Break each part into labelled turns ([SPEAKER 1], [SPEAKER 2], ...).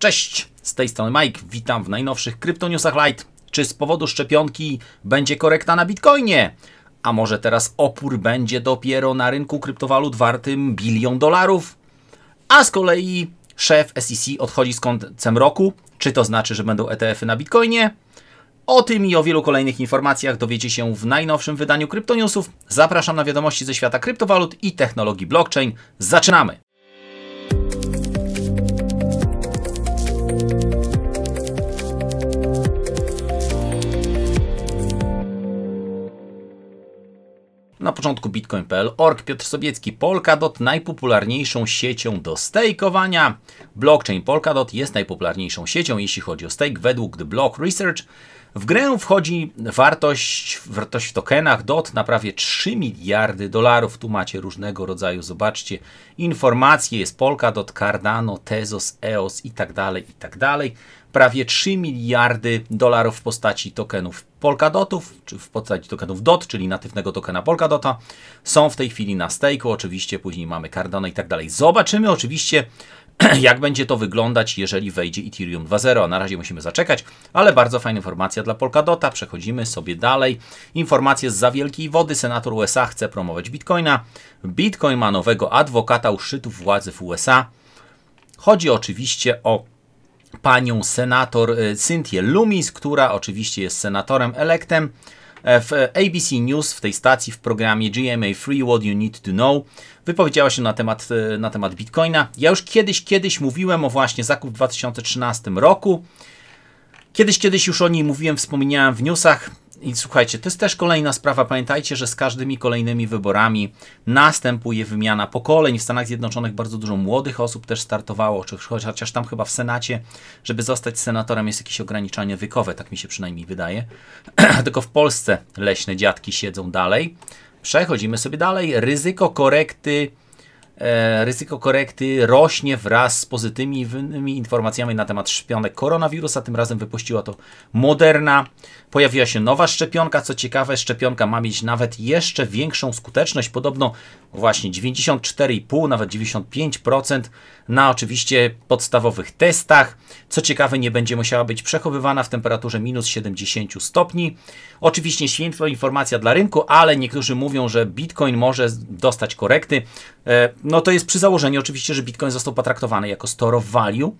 [SPEAKER 1] Cześć, z tej strony Mike, witam w najnowszych Kryptoniusach Light. Czy z powodu szczepionki będzie korekta na Bitcoinie? A może teraz opór będzie dopiero na rynku kryptowalut wartym bilion dolarów? A z kolei szef SEC odchodzi z końcem roku. Czy to znaczy, że będą ETF-y na Bitcoinie? O tym i o wielu kolejnych informacjach dowiecie się w najnowszym wydaniu Kryptoniusów. Zapraszam na wiadomości ze świata kryptowalut i technologii blockchain. Zaczynamy! Na początku bitcoin.pl, org Piotr Sobiecki, Polkadot najpopularniejszą siecią do stejkowania. Blockchain Polkadot jest najpopularniejszą siecią, jeśli chodzi o stake według The Block Research. W grę wchodzi wartość, wartość w tokenach DOT na prawie 3 miliardy dolarów. Tu macie różnego rodzaju, zobaczcie, informacje, jest Polkadot, Cardano, Tezos, EOS i tak dalej, i tak dalej. Prawie 3 miliardy dolarów w postaci tokenów Polkadotów, czy w postaci tokenów DOT, czyli natywnego tokena Polkadota, są w tej chwili na stake'u, oczywiście później mamy Cardano i tak dalej. Zobaczymy oczywiście, jak będzie to wyglądać, jeżeli wejdzie Ethereum 2.0. Na razie musimy zaczekać, ale bardzo fajna informacja dla Polkadota. Przechodzimy sobie dalej. Informacje z za wielkiej wody. Senator USA chce promować Bitcoina. Bitcoin ma nowego adwokata u szczytów władzy w USA. Chodzi oczywiście o panią senator y, Cynthię Loomis, która oczywiście jest senatorem elektem. E, w ABC News, w tej stacji, w programie GMA Free What You Need to Know, wypowiedziała się na temat, e, na temat Bitcoina. Ja już kiedyś, kiedyś mówiłem o właśnie zakup w 2013 roku. Kiedyś, kiedyś już o niej mówiłem, wspominałem w newsach. I słuchajcie, to jest też kolejna sprawa. Pamiętajcie, że z każdymi kolejnymi wyborami następuje wymiana pokoleń. W Stanach Zjednoczonych bardzo dużo młodych osób też startowało, czy chociaż tam chyba w Senacie, żeby zostać senatorem, jest jakieś ograniczenie wiekowe, tak mi się przynajmniej wydaje. Tylko w Polsce leśne dziadki siedzą dalej. Przechodzimy sobie dalej. Ryzyko korekty e, ryzyko korekty rośnie wraz z pozytywnymi informacjami na temat szczepionek koronawirusa. Tym razem wypuściła to Moderna. Pojawiła się nowa szczepionka, co ciekawe, szczepionka ma mieć nawet jeszcze większą skuteczność, podobno właśnie 94,5, nawet 95% na oczywiście podstawowych testach. Co ciekawe, nie będzie musiała być przechowywana w temperaturze minus 70 stopni. Oczywiście święto informacja dla rynku, ale niektórzy mówią, że Bitcoin może dostać korekty. E, no to jest przy założeniu oczywiście, że Bitcoin został potraktowany jako store of value,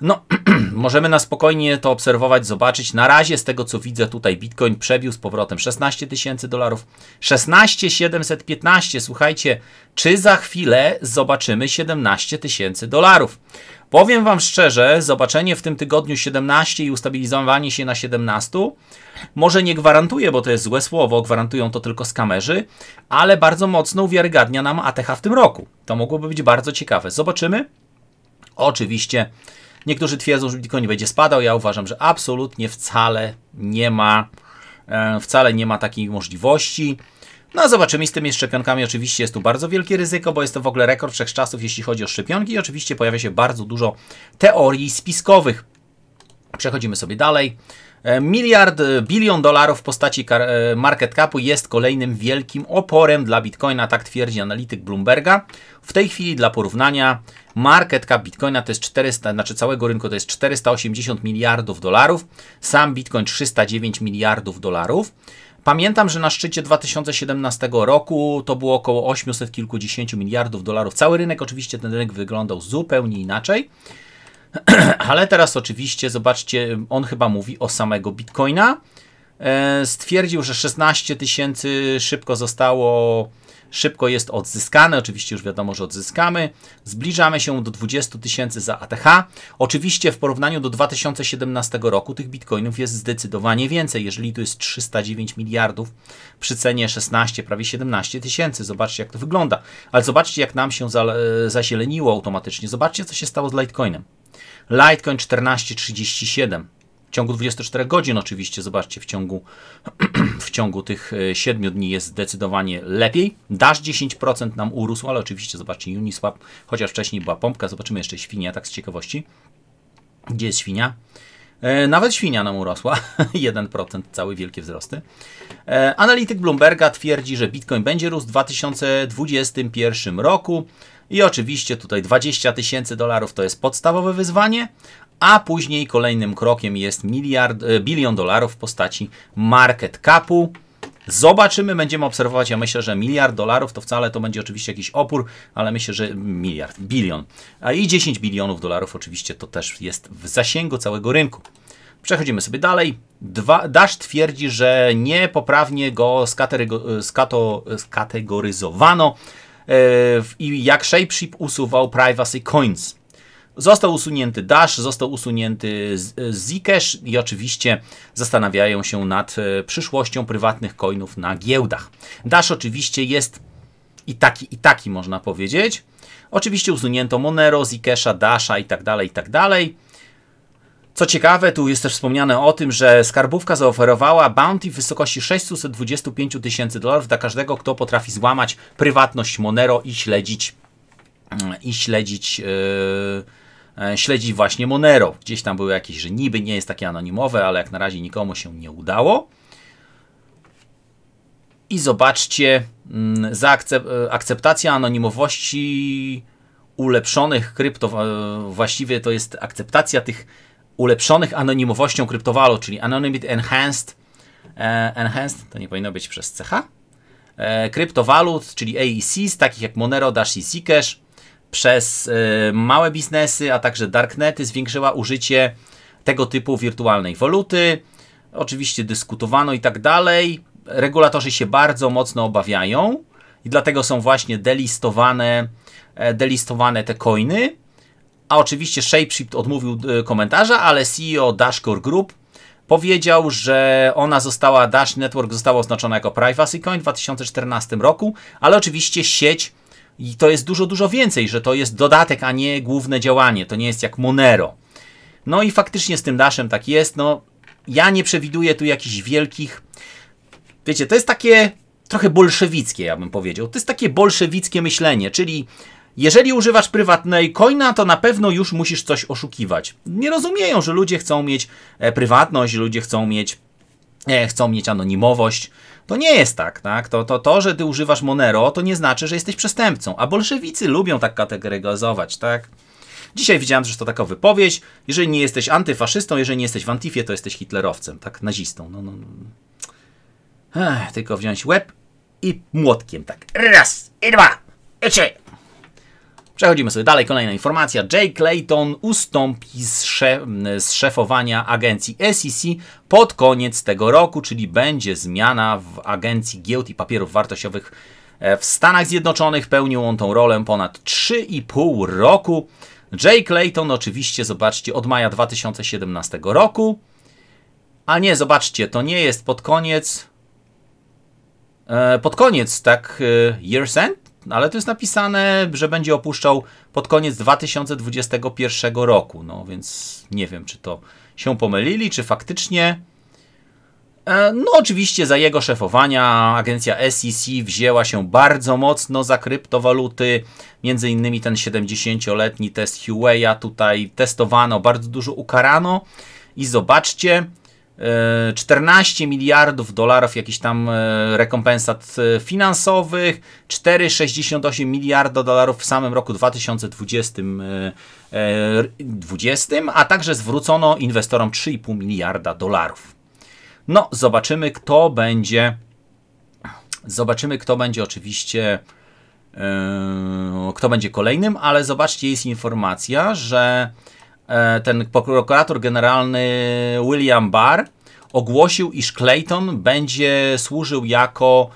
[SPEAKER 1] no, możemy na spokojnie to obserwować, zobaczyć. Na razie z tego co widzę tutaj Bitcoin przebił z powrotem 16 tysięcy dolarów. 16 715, słuchajcie, czy za chwilę zobaczymy 17 tysięcy dolarów? Powiem Wam szczerze, zobaczenie w tym tygodniu 17 i ustabilizowanie się na 17 może nie gwarantuje, bo to jest złe słowo, gwarantują to tylko skamerzy, ale bardzo mocno uwiarygadnia nam ATH w tym roku. To mogłoby być bardzo ciekawe. Zobaczymy. Oczywiście Niektórzy twierdzą, że Bitcoin będzie spadał. Ja uważam, że absolutnie wcale nie ma, e, wcale nie ma takiej możliwości. No zobaczymy, z tymi szczepionkami oczywiście jest tu bardzo wielkie ryzyko, bo jest to w ogóle rekord wszechczasów, jeśli chodzi o szczepionki i oczywiście pojawia się bardzo dużo teorii spiskowych. Przechodzimy sobie dalej. E, miliard, e, bilion dolarów w postaci e, market capu jest kolejnym wielkim oporem dla Bitcoina, tak twierdzi analityk Bloomberga. W tej chwili dla porównania market cap Bitcoina to jest 400, znaczy całego rynku to jest 480 miliardów dolarów, sam Bitcoin 309 miliardów dolarów. Pamiętam, że na szczycie 2017 roku to było około 800 kilkudziesięciu miliardów dolarów. Cały rynek, oczywiście ten rynek wyglądał zupełnie inaczej. Ale teraz oczywiście, zobaczcie, on chyba mówi o samego Bitcoina. E, stwierdził, że 16 tysięcy szybko zostało, szybko jest odzyskane. Oczywiście już wiadomo, że odzyskamy. Zbliżamy się do 20 tysięcy za ATH. Oczywiście w porównaniu do 2017 roku tych bitcoinów jest zdecydowanie więcej. Jeżeli tu jest 309 miliardów przy cenie 16, prawie 17 tysięcy. Zobaczcie jak to wygląda. Ale zobaczcie jak nam się za, e, zazieleniło automatycznie. Zobaczcie co się stało z Litecoinem. Litecoin 14,37. W ciągu 24 godzin oczywiście, zobaczcie, w ciągu, w ciągu tych 7 e, dni jest zdecydowanie lepiej. Dasz 10% nam urósł, ale oczywiście, zobaczcie, Uniswap, chociaż wcześniej była pompka, zobaczymy jeszcze świnia, tak z ciekawości. Gdzie jest świnia? E, nawet świnia nam urosła, 1% cały wielkie wzrosty. E, analityk Bloomberga twierdzi, że Bitcoin będzie rósł w 2021 roku. I oczywiście tutaj 20 tysięcy dolarów to jest podstawowe wyzwanie, a później kolejnym krokiem jest miliard, e, bilion dolarów w postaci market capu. Zobaczymy, będziemy obserwować. Ja myślę, że miliard dolarów to wcale to będzie oczywiście jakiś opór, ale myślę, że miliard, bilion. A i 10 bilionów dolarów oczywiście to też jest w zasięgu całego rynku. Przechodzimy sobie dalej. Dash twierdzi, że niepoprawnie go skaterygo, skato, skategoryzowano E, i jak Shapeship usuwał Privacy Coins. Został usunięty Dash, został usunięty Zcash i oczywiście zastanawiają się nad e, przyszłością prywatnych coinów na giełdach. Dash oczywiście jest i taki, i taki można powiedzieć. Oczywiście usunięto Monero, Zcasha, Dasha i tak dalej, i tak dalej. Co ciekawe, tu jest też wspomniane o tym, że skarbówka zaoferowała bounty w wysokości 625 tysięcy dolarów dla każdego, kto potrafi złamać prywatność Monero i śledzić i śledzić yy, e, e, śledzić właśnie Monero. Gdzieś tam były jakieś, że niby nie jest takie anonimowe, ale jak na razie nikomu się nie udało. I zobaczcie, zaakceptacja mm, za akceptacja anonimowości ulepszonych krypto, e, właściwie to jest akceptacja tych ulepszonych anonimowością kryptowalut, czyli Anonymity Enhanced, e, Enhanced to nie powinno być przez CH, e, kryptowalut, czyli AECs, takich jak Monero, Dash i Zcash, przez e, małe biznesy, a także darknety zwiększyła użycie tego typu wirtualnej waluty. Oczywiście dyskutowano i tak dalej. Regulatorzy się bardzo mocno obawiają i dlatego są właśnie delistowane, delistowane te coiny. A oczywiście Shapeshift odmówił e, komentarza, ale CEO Dashcore Group powiedział, że ona została, Dash Network została oznaczona jako Privacy Coin w 2014 roku, ale oczywiście sieć i to jest dużo, dużo więcej, że to jest dodatek, a nie główne działanie. To nie jest jak Monero. No i faktycznie z tym Dashem tak jest. No, ja nie przewiduję tu jakichś wielkich. Wiecie, to jest takie trochę bolszewickie, ja bym powiedział. To jest takie bolszewickie myślenie, czyli jeżeli używasz prywatnej coina, to na pewno już musisz coś oszukiwać. Nie rozumieją, że ludzie chcą mieć e, prywatność, ludzie chcą mieć, e, chcą mieć anonimowość. To nie jest tak, tak? To, to, to, że ty używasz Monero, to nie znaczy, że jesteś przestępcą. A bolszewicy lubią tak kategoryzować, tak? Dzisiaj widziałem że to taka wypowiedź. Jeżeli nie jesteś antyfaszystą, jeżeli nie jesteś w Antifie, to jesteś hitlerowcem, tak? Nazistą. No, no. no. Ech, tylko wziąć łeb i młotkiem, tak. Raz, i dwa, i trzy. Przechodzimy sobie dalej. Kolejna informacja. Jay Clayton ustąpi z, szef, z szefowania agencji SEC pod koniec tego roku, czyli będzie zmiana w agencji giełd i papierów wartościowych e, w Stanach Zjednoczonych. Pełnił on tą rolę ponad 3,5 roku. Jay Clayton, oczywiście, zobaczcie, od maja 2017 roku. A nie, zobaczcie, to nie jest pod koniec. E, pod koniec, tak, e, year's end? ale to jest napisane, że będzie opuszczał pod koniec 2021 roku. No więc nie wiem, czy to się pomylili, czy faktycznie. E, no, oczywiście za jego szefowania agencja SEC wzięła się bardzo mocno za kryptowaluty. Między innymi ten 70-letni test Hueya tutaj testowano, bardzo dużo ukarano. I zobaczcie, 14 e, miliardów dolarów jakichś tam e, rekompensat e, finansowych, 4,68 miliarda dolarów w samym roku 2020, 20, a także zwrócono inwestorom 3,5 miliarda dolarów. No, zobaczymy kto będzie zobaczymy kto będzie oczywiście kto będzie kolejnym, ale zobaczcie jest informacja, że E, ten prokurator generalny William Barr ogłosił, iż Clayton będzie służył jako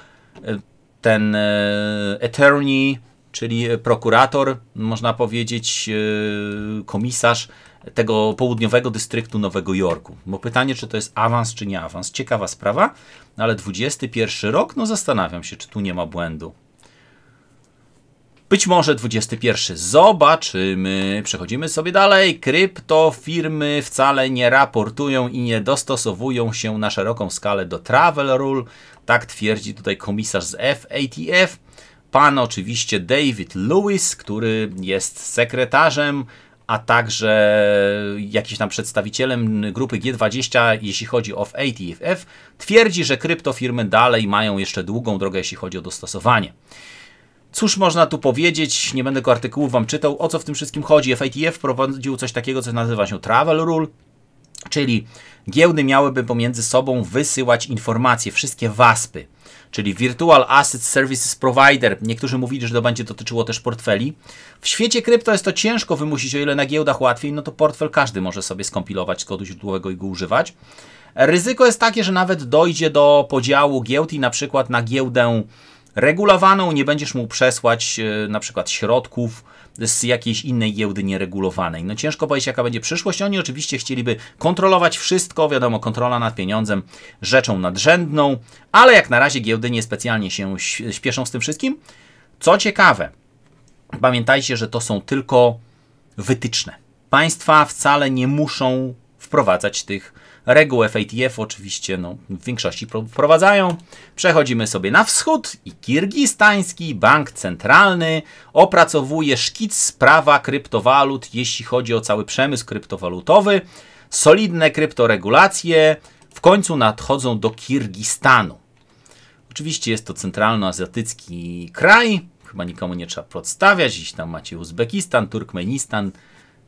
[SPEAKER 1] e, ten e, attorney, czyli prokurator, można powiedzieć komisarz tego południowego dystryktu Nowego Jorku. Bo pytanie, czy to jest awans, czy nie awans. Ciekawa sprawa, no ale 21 rok, no zastanawiam się, czy tu nie ma błędu. Być może 21. Zobaczymy. Przechodzimy sobie dalej. Kryptofirmy wcale nie raportują i nie dostosowują się na szeroką skalę do travel rule. Tak twierdzi tutaj komisarz z FATF. Pan oczywiście David Lewis, który jest sekretarzem a także jakiś tam przedstawicielem grupy G20, jeśli chodzi o FATF, twierdzi, że kryptofirmy dalej mają jeszcze długą drogę, jeśli chodzi o dostosowanie. Cóż można tu powiedzieć? Nie będę go artykułów wam czytał. O co w tym wszystkim chodzi? FATF wprowadził coś takiego, co nazywa się Travel Rule, czyli giełdy miałyby pomiędzy sobą wysyłać informacje, wszystkie WASPy, czyli Virtual Asset Services Provider. Niektórzy mówili, że to będzie dotyczyło też portfeli. W świecie krypto jest to ciężko wymusić, o ile na giełdach łatwiej, no to portfel każdy może sobie skompilować z kodu źródłowego i go używać. Ryzyko jest takie, że nawet dojdzie do podziału giełd i na przykład na giełdę regulowaną, nie będziesz mu przesłać e, na przykład środków z jakiejś innej giełdy nieregulowanej. No ciężko powiedzieć, jaka będzie przyszłość. Oni oczywiście chcieliby kontrolować wszystko, wiadomo, kontrola nad pieniądzem rzeczą nadrzędną, ale jak na razie giełdy niespecjalnie się śpieszą z tym wszystkim. Co ciekawe, pamiętajcie, że to są tylko wytyczne. Państwa wcale nie muszą wprowadzać tych Reguły FATF oczywiście no, w większości wprowadzają. Przechodzimy sobie na wschód i kirgistański bank centralny opracowuje szkic prawa kryptowalut, jeśli chodzi o cały przemysł kryptowalutowy. Solidne kryptoregulacje w końcu nadchodzą do Kirgistanu. Oczywiście jest to centralnoazjatycki kraj, chyba nikomu nie trzeba przedstawiać. Dziś tam macie Uzbekistan, Turkmenistan,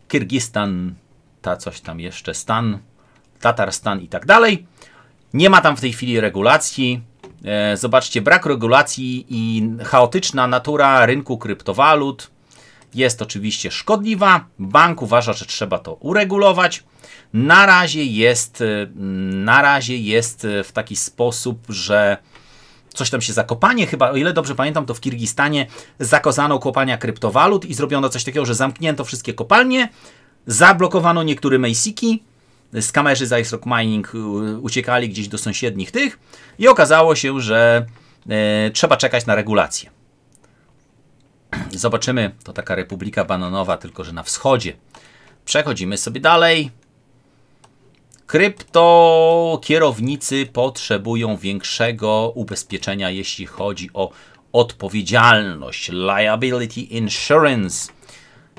[SPEAKER 1] Kirgistan, ta coś tam jeszcze, Stan, Tatarstan i tak dalej. Nie ma tam w tej chwili regulacji. E, zobaczcie, brak regulacji i chaotyczna natura rynku kryptowalut jest oczywiście szkodliwa. Bank uważa, że trzeba to uregulować. Na razie jest, e, na razie jest e, w taki sposób, że coś tam się zakopanie, chyba o ile dobrze pamiętam, to w Kirgistanie zakazano kopania kryptowalut i zrobiono coś takiego, że zamknięto wszystkie kopalnie, zablokowano niektóre mejsiki, skamerzy z Ice Rock Mining y, uciekali gdzieś do sąsiednich tych i okazało się, że e, trzeba czekać na regulację. Zobaczymy, to taka Republika Bananowa, tylko że na wschodzie. Przechodzimy sobie dalej. Krypto kierownicy potrzebują większego ubezpieczenia, jeśli chodzi o odpowiedzialność. Liability Insurance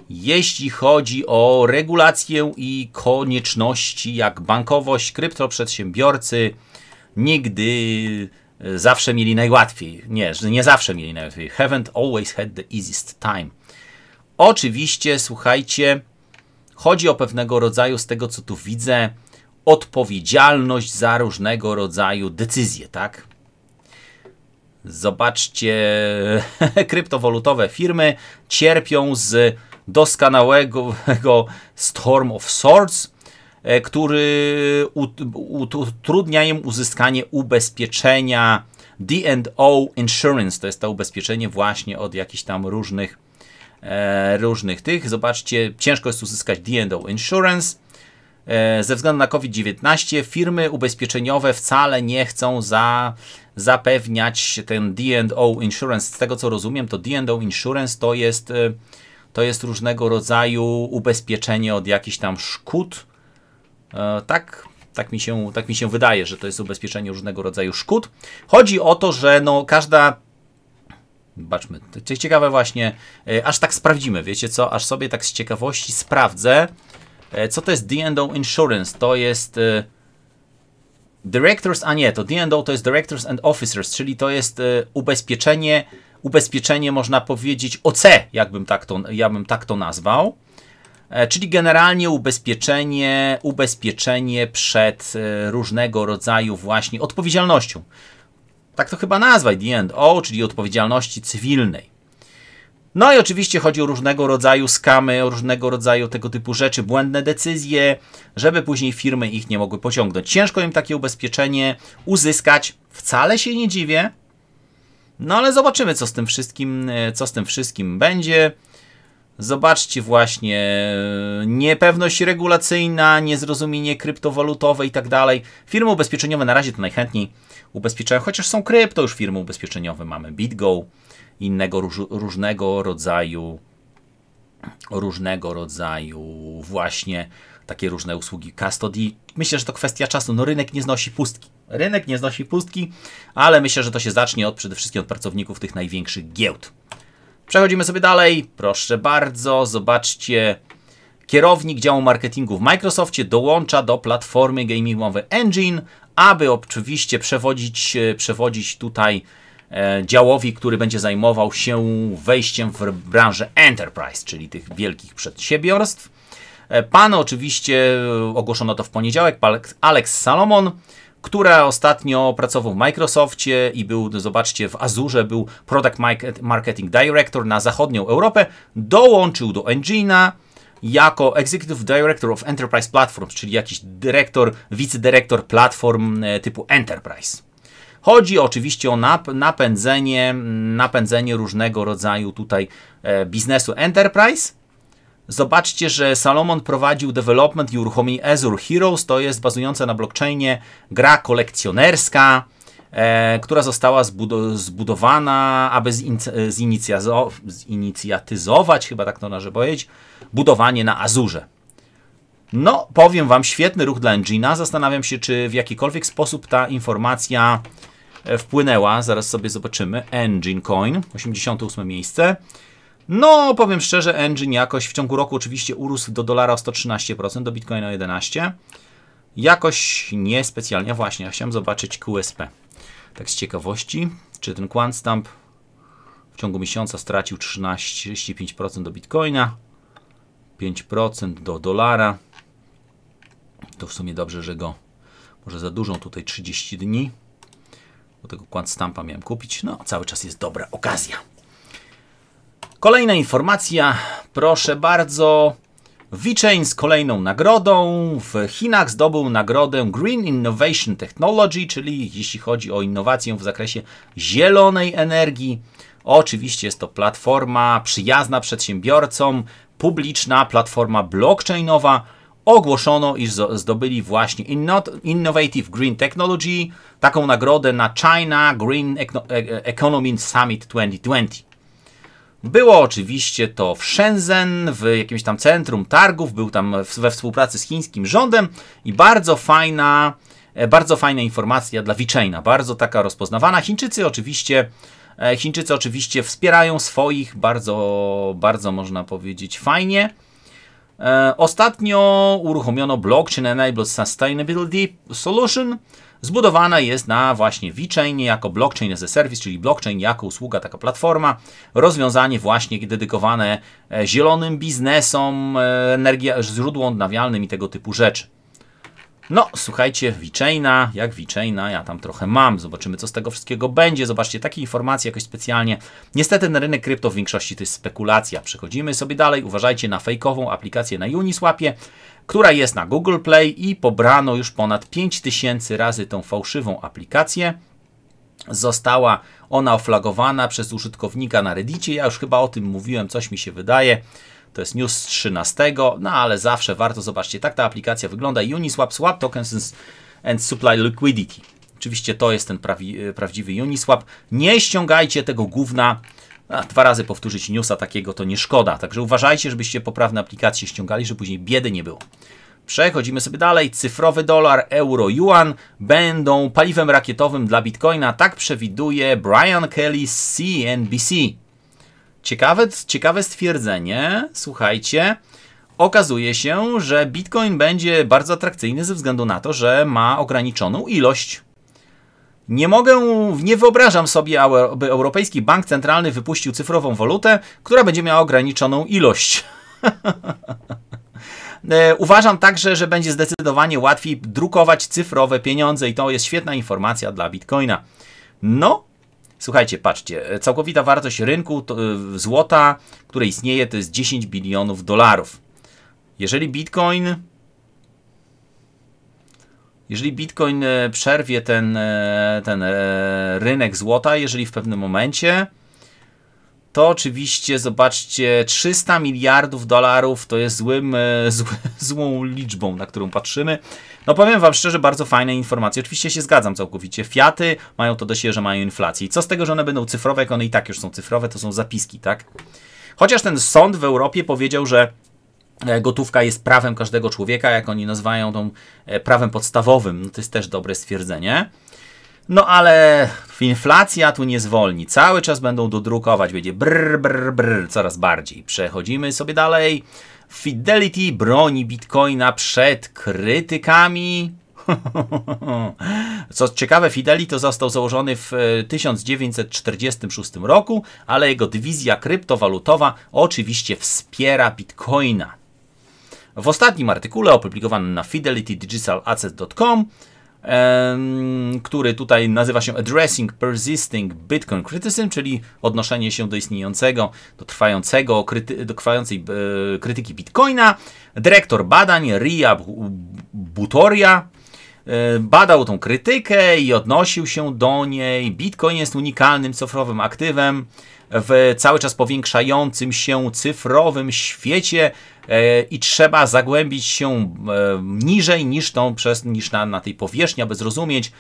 [SPEAKER 1] jeśli chodzi o regulację i konieczności, jak bankowość, kryptoprzedsiębiorcy nigdy e, zawsze mieli najłatwiej. Nie, że nie zawsze mieli najłatwiej. Haven't always had the easiest time. Oczywiście, słuchajcie, chodzi o pewnego rodzaju, z tego co tu widzę, odpowiedzialność za różnego rodzaju decyzje, tak? Zobaczcie, kryptowalutowe firmy cierpią z doskonałego Storm of Swords, e, który utrudnia im uzyskanie ubezpieczenia D&O Insurance. To jest to ubezpieczenie właśnie od jakichś tam różnych, e, różnych tych. Zobaczcie, ciężko jest uzyskać D&O Insurance. E, ze względu na COVID-19 firmy ubezpieczeniowe wcale nie chcą za, zapewniać ten D&O Insurance. Z tego co rozumiem, to D&O Insurance to jest to jest różnego rodzaju ubezpieczenie od jakichś tam szkód. E, tak, tak mi, się, tak mi się wydaje, że to jest ubezpieczenie różnego rodzaju szkód. Chodzi o to, że no każda. Baczmy, ciekawe właśnie, e, aż tak sprawdzimy, wiecie co? Aż sobie tak z ciekawości sprawdzę, e, co to jest D&O Insurance. To jest e, Directors, a nie, to D&O to jest Directors and Officers, czyli to jest e, ubezpieczenie ubezpieczenie, można powiedzieć, OC, jakbym tak to, ja bym tak to nazwał. E, czyli generalnie ubezpieczenie, ubezpieczenie przed e, różnego rodzaju właśnie odpowiedzialnością. Tak to chyba nazwać, D&O, czyli odpowiedzialności cywilnej. No i oczywiście chodzi o różnego rodzaju skamy, o różnego rodzaju tego typu rzeczy, błędne decyzje, żeby później firmy ich nie mogły pociągnąć. Ciężko im takie ubezpieczenie uzyskać. Wcale się nie dziwię, no ale zobaczymy, co z tym wszystkim, e, co z tym wszystkim będzie. Zobaczcie właśnie, e, niepewność regulacyjna, niezrozumienie kryptowalutowe i tak dalej. Firmy ubezpieczeniowe na razie to najchętniej ubezpieczają, chociaż są krypto już firmy ubezpieczeniowe. Mamy BitGo, innego róż, różnego rodzaju różnego rodzaju właśnie takie różne usługi custody. Myślę, że to kwestia czasu. No rynek nie znosi pustki. Rynek nie znosi pustki, ale myślę, że to się zacznie od przede wszystkim od pracowników tych największych giełd. Przechodzimy sobie dalej. Proszę bardzo, zobaczcie. Kierownik działu marketingu w Microsoftie dołącza do platformy gamingowej Engine, aby oczywiście przewodzić, e, przewodzić tutaj e, działowi, który będzie zajmował się wejściem w branżę enterprise, czyli tych wielkich przedsiębiorstw. E, Pan oczywiście, e, ogłoszono to w poniedziałek, Alex Salomon, która ostatnio pracował w Microsoftie i był, no zobaczcie, w Azurze, był Product Marketing Director na zachodnią Europę, dołączył do Engina jako Executive Director of Enterprise Platforms, czyli jakiś dyrektor, wicedyrektor platform e, typu Enterprise. Chodzi oczywiście o napędzenie, napędzenie różnego rodzaju tutaj biznesu Enterprise, Zobaczcie, że Salomon prowadził development i uruchomił Azure Heroes. To jest bazująca na blockchainie gra kolekcjonerska, e, która została zbud zbudowana, aby zinicjatyzować, chyba tak to należy powiedzieć, budowanie na Azurze. No, powiem Wam, świetny ruch dla Engina. Zastanawiam się, czy w jakikolwiek sposób ta informacja e, wpłynęła. Zaraz sobie zobaczymy. Engine Coin, 88 miejsce. No, powiem szczerze, engine jakoś w ciągu roku oczywiście urósł do dolara o 113%, do bitcoina o 11%. Jakoś niespecjalnie, właśnie, ja chciałem zobaczyć QSP. Tak z ciekawości, czy ten stamp w ciągu miesiąca stracił 13,5% 35% do bitcoina, 5% do dolara. To w sumie dobrze, że go może za dużą tutaj 30 dni. Bo tego stampa miałem kupić. No, cały czas jest dobra okazja. Kolejna informacja, proszę bardzo. VeChain z kolejną nagrodą. W Chinach zdobył nagrodę Green Innovation Technology, czyli jeśli chodzi o innowację w zakresie zielonej energii. Oczywiście jest to platforma przyjazna przedsiębiorcom, publiczna platforma blockchainowa. Ogłoszono, iż zdobyli właśnie Innovative Green Technology, taką nagrodę na China Green Economy Summit 2020. Było oczywiście to w Shenzhen, w jakimś tam centrum targów, był tam we współpracy z chińskim rządem i bardzo fajna, e, bardzo fajna informacja dla Wiczejna, bardzo taka rozpoznawana. Chińczycy oczywiście e, Chińczycy oczywiście wspierają swoich bardzo, bardzo można powiedzieć fajnie. E, ostatnio uruchomiono blockchain Enabled Sustainability Solution, zbudowana jest na właśnie VeChainie jako blockchain as a service, czyli blockchain jako usługa, taka platforma, rozwiązanie właśnie dedykowane e, zielonym biznesom, e, energia, źródłom odnawialnym i tego typu rzeczy. No, słuchajcie, Wiczejna, jak Wiczejna, ja tam trochę mam. Zobaczymy, co z tego wszystkiego będzie. Zobaczcie, takie informacje jakoś specjalnie. Niestety na rynek krypto w większości to jest spekulacja. Przechodzimy sobie dalej. Uważajcie na fejkową aplikację na Uniswapie która jest na Google Play i pobrano już ponad 5000 razy tą fałszywą aplikację. Została ona oflagowana przez użytkownika na Reddicie. Ja już chyba o tym mówiłem, coś mi się wydaje. To jest news z 13, no ale zawsze warto, zobaczcie, tak ta aplikacja wygląda. Uniswap Swap Tokens and Supply Liquidity. Oczywiście to jest ten prawi, e, prawdziwy Uniswap. Nie ściągajcie tego gówna a, dwa razy powtórzyć newsa takiego to nie szkoda. Także uważajcie, żebyście poprawne aplikacje ściągali, żeby później biedy nie było. Przechodzimy sobie dalej. Cyfrowy dolar, euro, yuan będą paliwem rakietowym dla bitcoina. Tak przewiduje Brian Kelly z CNBC. Ciekawe, ciekawe stwierdzenie. Słuchajcie. Okazuje się, że bitcoin będzie bardzo atrakcyjny ze względu na to, że ma ograniczoną ilość nie mogę, nie wyobrażam sobie, aby Europejski Bank Centralny wypuścił cyfrową walutę, która będzie miała ograniczoną ilość. E, uważam także, że będzie zdecydowanie łatwiej drukować cyfrowe pieniądze i to jest świetna informacja dla Bitcoina. No, słuchajcie, patrzcie, e, całkowita wartość rynku to, e, złota, które istnieje, to jest 10 bilionów dolarów. Jeżeli Bitcoin jeżeli Bitcoin e, przerwie ten, e, ten e, rynek złota, jeżeli w pewnym momencie, to oczywiście zobaczcie 300 miliardów dolarów to jest złym, zły, złą liczbą, na którą patrzymy. No powiem Wam szczerze, bardzo fajne informacje. Oczywiście się zgadzam całkowicie. Fiaty mają to do siebie, że mają inflację. I co z tego, że one będą cyfrowe, jak one i tak już są cyfrowe, to są zapiski, tak? Chociaż ten sąd w Europie powiedział, że E, gotówka jest prawem każdego człowieka, jak oni nazywają tą e, prawem podstawowym. No to jest też dobre stwierdzenie. No ale inflacja tu nie zwolni. Cały czas będą dodrukować, będzie brr, brr, brr, coraz bardziej. Przechodzimy sobie dalej. Fidelity broni bitcoina przed krytykami. Co ciekawe, Fidelity został założony w 1946 e, roku, ale jego dywizja kryptowalutowa oczywiście wspiera bitcoina. W ostatnim artykule opublikowanym na fidelitydigitalassets.com który tutaj nazywa się Addressing Persisting Bitcoin Criticism, czyli odnoszenie się do istniejącego, do trwającego, kryty, do trwającej e, krytyki Bitcoina. Dyrektor badań Ria Butoria e, badał tą krytykę i odnosił się do niej. Bitcoin jest unikalnym cyfrowym aktywem, w cały czas powiększającym się cyfrowym świecie e, i trzeba zagłębić się e, niżej niż, tą, niż na, na tej powierzchni, aby zrozumieć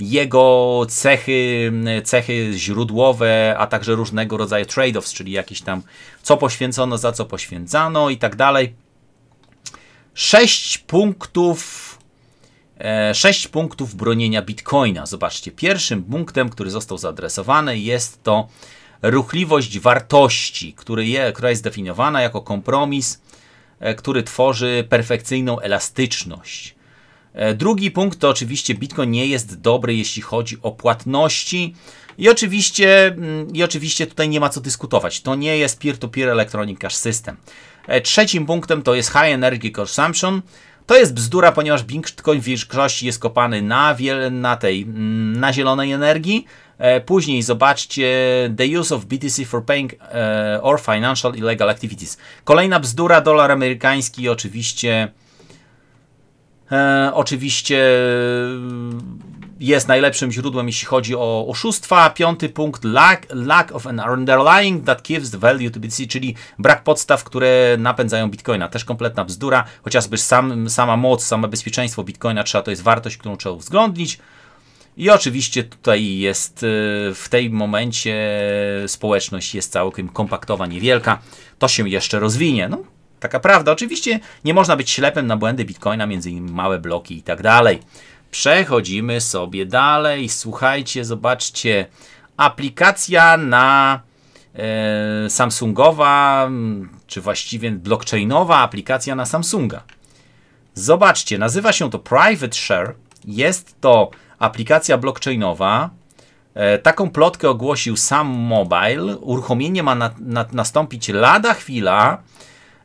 [SPEAKER 1] jego cechy, cechy źródłowe, a także różnego rodzaju trade-offs, czyli jakieś tam co poświęcono, za co poświęcano i tak dalej. Sześć punktów e, sześć punktów bronienia Bitcoina. Zobaczcie, pierwszym punktem, który został zaadresowany jest to ruchliwość wartości, który je, która jest definiowana jako kompromis, e, który tworzy perfekcyjną elastyczność. E, drugi punkt to oczywiście Bitcoin nie jest dobry, jeśli chodzi o płatności. I oczywiście, mm, I oczywiście tutaj nie ma co dyskutować. To nie jest peer-to-peer -peer Electronic Cash System. E, trzecim punktem to jest High Energy Consumption. To jest bzdura, ponieważ Bitcoin w większości jest kopany na, wiel, na, tej, mm, na zielonej energii, E, później zobaczcie The Use of BTC for Paying e, or Financial Illegal Activities. Kolejna bzdura, dolar amerykański oczywiście e, oczywiście jest najlepszym źródłem, jeśli chodzi o oszustwa. Piąty punkt, lack, lack of an underlying that gives value to BTC, czyli brak podstaw, które napędzają Bitcoina. Też kompletna bzdura, chociażby sam, sama moc, samo bezpieczeństwo Bitcoina trzeba, to jest wartość, którą trzeba uwzględnić. I oczywiście tutaj jest y, w tej momencie społeczność jest całkiem kompaktowa, niewielka. To się jeszcze rozwinie. No, taka prawda. Oczywiście nie można być ślepym na błędy Bitcoina, między innymi małe bloki i tak dalej. Przechodzimy sobie dalej. Słuchajcie, zobaczcie. Aplikacja na e, Samsungowa, czy właściwie blockchainowa aplikacja na Samsunga. Zobaczcie, nazywa się to Private Share. Jest to aplikacja blockchainowa. E, taką plotkę ogłosił sam Mobile. Uruchomienie ma na, na, nastąpić lada chwila.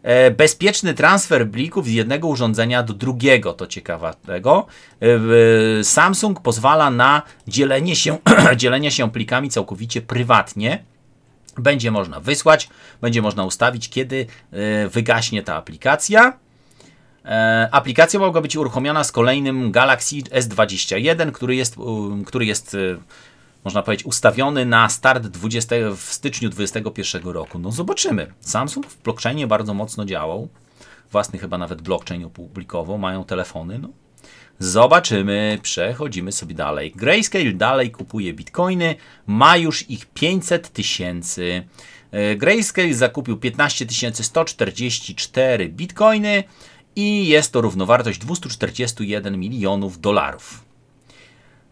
[SPEAKER 1] E, bezpieczny transfer plików z jednego urządzenia do drugiego, to tego. E, Samsung pozwala na dzielenie się, dzielenie się plikami całkowicie prywatnie. Będzie można wysłać, będzie można ustawić, kiedy wygaśnie ta aplikacja. E, aplikacja mogła być uruchomiona z kolejnym Galaxy S21, który jest, który jest e, można powiedzieć, ustawiony na start 20, w styczniu 2021 roku. No zobaczymy. Samsung w blockchainie bardzo mocno działał. Własny chyba nawet blockchain opublikował, mają telefony. No. Zobaczymy, przechodzimy sobie dalej. Grayscale dalej kupuje bitcoiny, ma już ich 500 tysięcy. E, Grayscale zakupił 15 144 bitcoiny i jest to równowartość 241 milionów dolarów.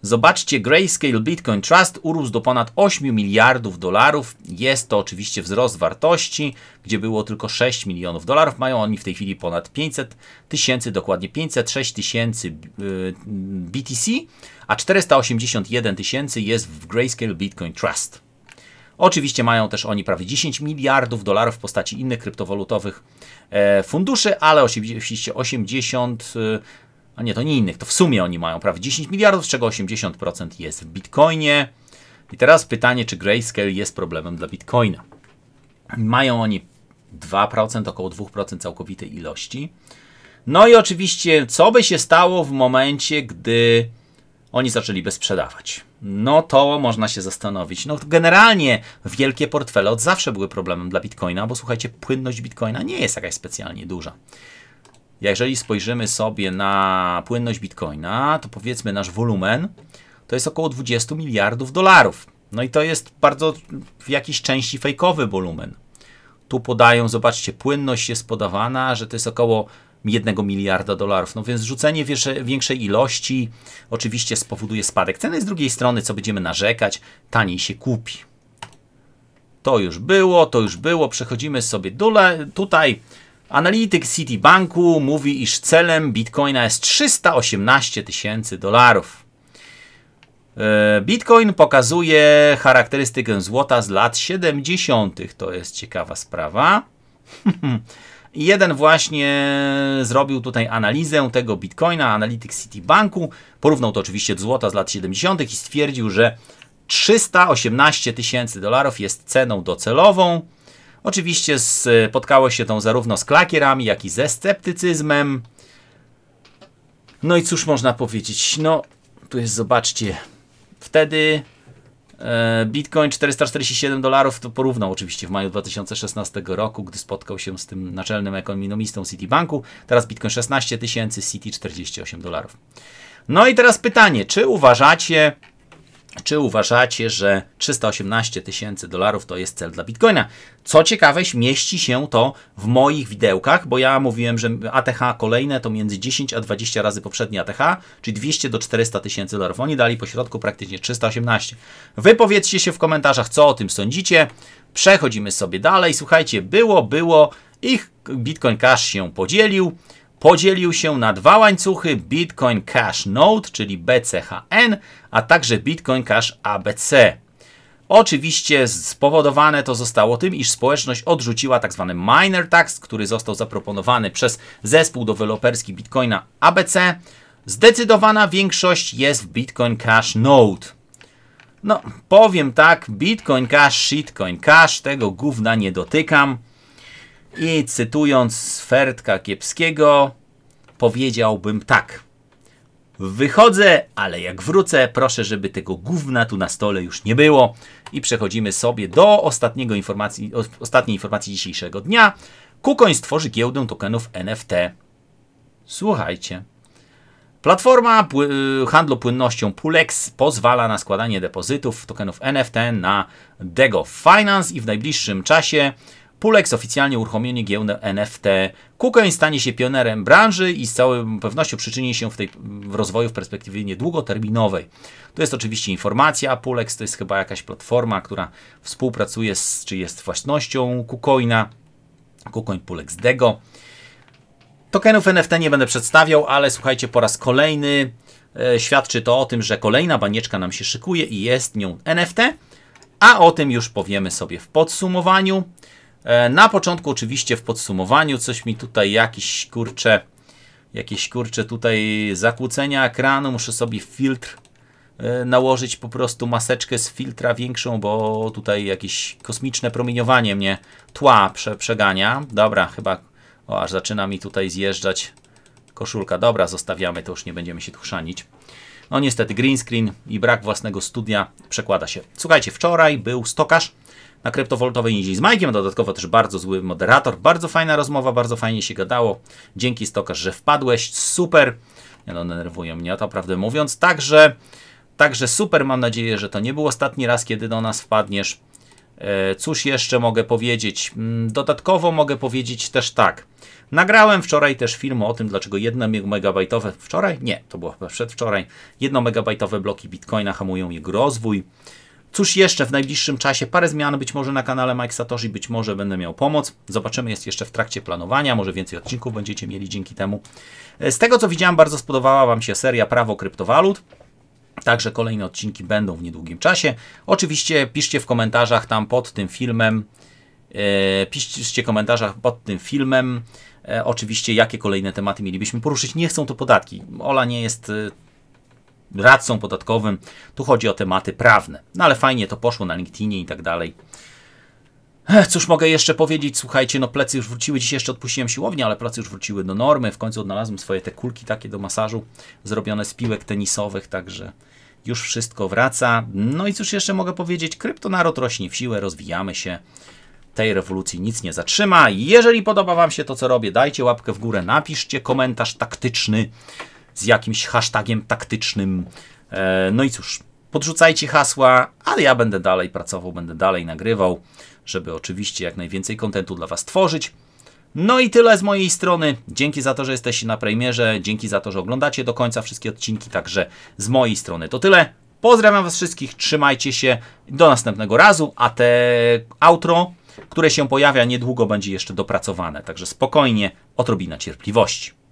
[SPEAKER 1] Zobaczcie, Grayscale Bitcoin Trust urósł do ponad 8 miliardów dolarów. Jest to oczywiście wzrost wartości, gdzie było tylko 6 milionów dolarów. Mają oni w tej chwili ponad 500 tysięcy, dokładnie 506 tysięcy y, BTC, a 481 tysięcy jest w Grayscale Bitcoin Trust. Oczywiście mają też oni prawie 10 miliardów dolarów w postaci innych kryptowalutowych e, funduszy, ale oczywiście 80 e, a nie, to nie innych, to w sumie oni mają prawie 10 miliardów, z czego 80% jest w bitcoinie. I teraz pytanie, czy Grayscale jest problemem dla bitcoina. Mają oni 2%, około 2% całkowitej ilości. No i oczywiście, co by się stało w momencie, gdy oni zaczęliby sprzedawać? no to można się zastanowić. No generalnie wielkie portfele od zawsze były problemem dla Bitcoina, bo słuchajcie, płynność Bitcoina nie jest jakaś specjalnie duża. Jeżeli spojrzymy sobie na płynność Bitcoina, to powiedzmy nasz wolumen to jest około 20 miliardów dolarów. No i to jest bardzo w jakiejś części fejkowy wolumen. Tu podają, zobaczcie, płynność jest podawana, że to jest około jednego miliarda dolarów. No więc rzucenie większej ilości oczywiście spowoduje spadek ceny. Z drugiej strony, co będziemy narzekać, taniej się kupi. To już było, to już było. Przechodzimy sobie dole, tutaj. Analityk Citibanku mówi, iż celem bitcoina jest 318 tysięcy dolarów. E, Bitcoin pokazuje charakterystykę złota z lat 70. To jest ciekawa sprawa. Jeden właśnie zrobił tutaj analizę tego bitcoina, City Banku Porównał to oczywiście do złota z lat 70. i stwierdził, że 318 tysięcy dolarów jest ceną docelową. Oczywiście spotkało się to zarówno z klakierami, jak i ze sceptycyzmem. No i cóż można powiedzieć? No, tu jest, zobaczcie, wtedy E, Bitcoin 447 dolarów to porównał oczywiście w maju 2016 roku, gdy spotkał się z tym naczelnym ekonomistą Citibanku. Teraz Bitcoin 16 tysięcy, City 48 dolarów. No i teraz pytanie, czy uważacie, czy uważacie, że 318 tysięcy dolarów to jest cel dla Bitcoina. Co ciekawe, mieści się to w moich widełkach, bo ja mówiłem, że ATH kolejne to między 10 a 20 razy poprzednie ATH, czyli 200 do 400 tysięcy dolarów. Oni dali po środku praktycznie 318. Wypowiedzcie się w komentarzach, co o tym sądzicie. Przechodzimy sobie dalej. Słuchajcie, było, było, ich Bitcoin Cash się podzielił podzielił się na dwa łańcuchy Bitcoin Cash Node, czyli BCHN, a także Bitcoin Cash ABC. Oczywiście spowodowane to zostało tym, iż społeczność odrzuciła tzw. Tak miner tax, który został zaproponowany przez zespół deweloperski Bitcoina ABC. Zdecydowana większość jest w Bitcoin Cash Node. No, powiem tak, Bitcoin Cash, Shitcoin Cash, tego gówna nie dotykam. I cytując z Fertka Kiepskiego, powiedziałbym tak. Wychodzę, ale jak wrócę, proszę, żeby tego gówna tu na stole już nie było. I przechodzimy sobie do ostatniego informacji, ostatniej informacji dzisiejszego dnia. Kukoń stworzy giełdę tokenów NFT. Słuchajcie. Platforma y, handlu płynnością Pulex pozwala na składanie depozytów tokenów NFT na Dego Finance i w najbliższym czasie Pulex oficjalnie uruchomienie giełdę NFT. KuCoin stanie się pionerem branży i z całą pewnością przyczyni się w, tej, w rozwoju w perspektywie niedługoterminowej. To jest oczywiście informacja. Pulex to jest chyba jakaś platforma, która współpracuje z, czy jest własnością KuCoina. KuCoin Pulex Dego. Tokenów NFT nie będę przedstawiał, ale słuchajcie, po raz kolejny e, świadczy to o tym, że kolejna banieczka nam się szykuje i jest nią NFT, a o tym już powiemy sobie w podsumowaniu. E, na początku oczywiście w podsumowaniu coś mi tutaj jakiś kurcze jakieś kurcze tutaj zakłócenia ekranu, muszę sobie filtr e, nałożyć po prostu maseczkę z filtra większą, bo tutaj jakieś kosmiczne promieniowanie mnie tła prze, przegania. Dobra, chyba o, aż zaczyna mi tutaj zjeżdżać koszulka. Dobra, zostawiamy, to już nie będziemy się tu No niestety green screen i brak własnego studia przekłada się. Słuchajcie, wczoraj był stokarz na kryptowoltowej nizi z Majkiem. Dodatkowo też bardzo zły moderator. Bardzo fajna rozmowa, bardzo fajnie się gadało. Dzięki Stokarz, że wpadłeś. Super. Nie no, denerwują mnie, to prawdę mówiąc. Także, także super. Mam nadzieję, że to nie był ostatni raz, kiedy do nas wpadniesz. E, cóż jeszcze mogę powiedzieć? Mm, dodatkowo mogę powiedzieć też tak. Nagrałem wczoraj też film o tym, dlaczego 1-megabajtowe, wczoraj? Nie, to było przedwczoraj, 1-megabajtowe bloki bitcoina hamują jego rozwój. Cóż jeszcze w najbliższym czasie? Parę zmian być może na kanale Mike Satoshi, być może będę miał pomoc. Zobaczymy, jest jeszcze w trakcie planowania, może więcej odcinków będziecie mieli dzięki temu. E, z tego co widziałem, bardzo spodobała Wam się seria Prawo Kryptowalut. Także kolejne odcinki będą w niedługim czasie. Oczywiście piszcie w komentarzach tam pod tym filmem, e, piszcie w komentarzach pod tym filmem, e, oczywiście jakie kolejne tematy mielibyśmy poruszyć. Nie chcą to podatki. Ola nie jest radcą podatkowym. Tu chodzi o tematy prawne. No ale fajnie to poszło na LinkedInie i tak dalej. Cóż mogę jeszcze powiedzieć? Słuchajcie, no plecy już wróciły. Dzisiaj jeszcze odpuściłem siłownię, ale plecy już wróciły do normy. W końcu odnalazłem swoje te kulki takie do masażu, zrobione z piłek tenisowych, także już wszystko wraca. No i cóż jeszcze mogę powiedzieć? Kryptonarod rośnie w siłę, rozwijamy się. Tej rewolucji nic nie zatrzyma. Jeżeli podoba Wam się to, co robię, dajcie łapkę w górę, napiszcie komentarz taktyczny z jakimś hashtagiem taktycznym. E, no i cóż, podrzucajcie hasła, ale ja będę dalej pracował, będę dalej nagrywał, żeby oczywiście jak najwięcej kontentu dla Was tworzyć. No i tyle z mojej strony. Dzięki za to, że jesteście na premierze, dzięki za to, że oglądacie do końca wszystkie odcinki, także z mojej strony to tyle. Pozdrawiam Was wszystkich, trzymajcie się, do następnego razu, a te outro, które się pojawia niedługo będzie jeszcze dopracowane, także spokojnie, odrobina cierpliwości.